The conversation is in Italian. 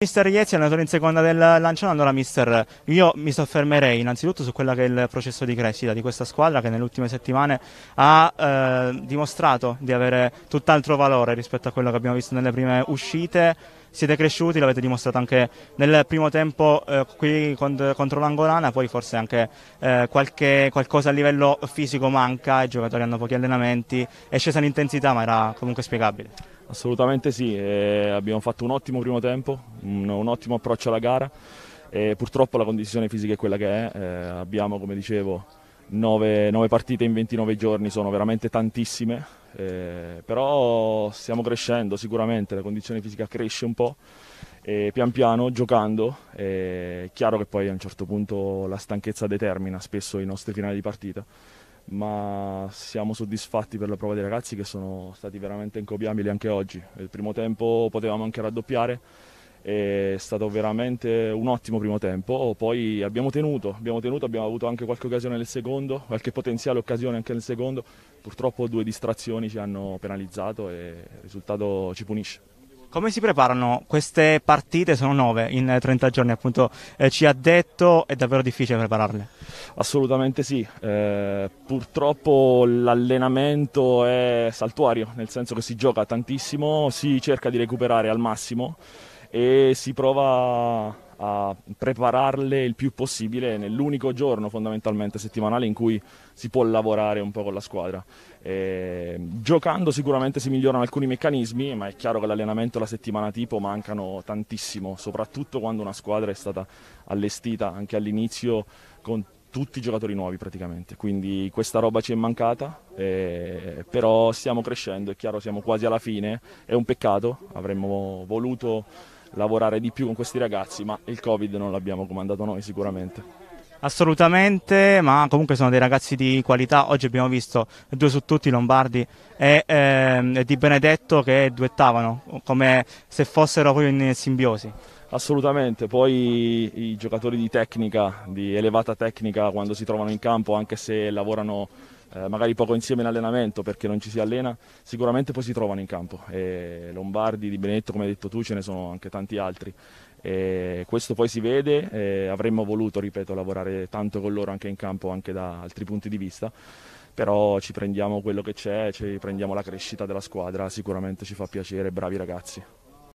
Mister Iezzi è andato in seconda del Lanciano, allora mister, io mi soffermerei innanzitutto su quello che è il processo di crescita di questa squadra che nelle ultime settimane ha eh, dimostrato di avere tutt'altro valore rispetto a quello che abbiamo visto nelle prime uscite, siete cresciuti, l'avete dimostrato anche nel primo tempo eh, qui con, contro l'Angolana, poi forse anche eh, qualche, qualcosa a livello fisico manca, i giocatori hanno pochi allenamenti, è scesa l'intensità ma era comunque spiegabile. Assolutamente sì, eh, abbiamo fatto un ottimo primo tempo, un, un ottimo approccio alla gara e purtroppo la condizione fisica è quella che è, eh, abbiamo come dicevo 9, 9, partite in 29 giorni, sono veramente tantissime, eh, però stiamo crescendo sicuramente, la condizione fisica cresce un po' e pian piano giocando è chiaro che poi a un certo punto la stanchezza determina spesso i nostri finali di partita ma siamo soddisfatti per la prova dei ragazzi che sono stati veramente incobiabili anche oggi. Il primo tempo potevamo anche raddoppiare, è stato veramente un ottimo primo tempo, poi abbiamo tenuto, abbiamo tenuto, abbiamo avuto anche qualche occasione nel secondo, qualche potenziale occasione anche nel secondo, purtroppo due distrazioni ci hanno penalizzato e il risultato ci punisce. Come si preparano queste partite? Sono nove in 30 eh, giorni, appunto eh, ci ha detto, è davvero difficile prepararle. Assolutamente sì, eh, purtroppo l'allenamento è saltuario, nel senso che si gioca tantissimo, si cerca di recuperare al massimo e si prova a prepararle il più possibile nell'unico giorno fondamentalmente settimanale in cui si può lavorare un po' con la squadra. E, giocando sicuramente si migliorano alcuni meccanismi, ma è chiaro che l'allenamento la settimana tipo mancano tantissimo, soprattutto quando una squadra è stata allestita anche all'inizio con tutti i giocatori nuovi praticamente, quindi questa roba ci è mancata, eh, però stiamo crescendo, è chiaro siamo quasi alla fine, è un peccato, avremmo voluto lavorare di più con questi ragazzi, ma il Covid non l'abbiamo comandato noi sicuramente. Assolutamente, ma comunque sono dei ragazzi di qualità. Oggi abbiamo visto due su tutti, Lombardi e eh, Di Benedetto, che duettavano come se fossero proprio in simbiosi. Assolutamente, poi i giocatori di tecnica, di elevata tecnica, quando si trovano in campo, anche se lavorano eh, magari poco insieme in allenamento perché non ci si allena, sicuramente poi si trovano in campo. E Lombardi, Di Benetto, come hai detto tu, ce ne sono anche tanti altri. E questo poi si vede, eh, avremmo voluto, ripeto, lavorare tanto con loro anche in campo, anche da altri punti di vista però ci prendiamo quello che c'è, ci prendiamo la crescita della squadra, sicuramente ci fa piacere, bravi ragazzi.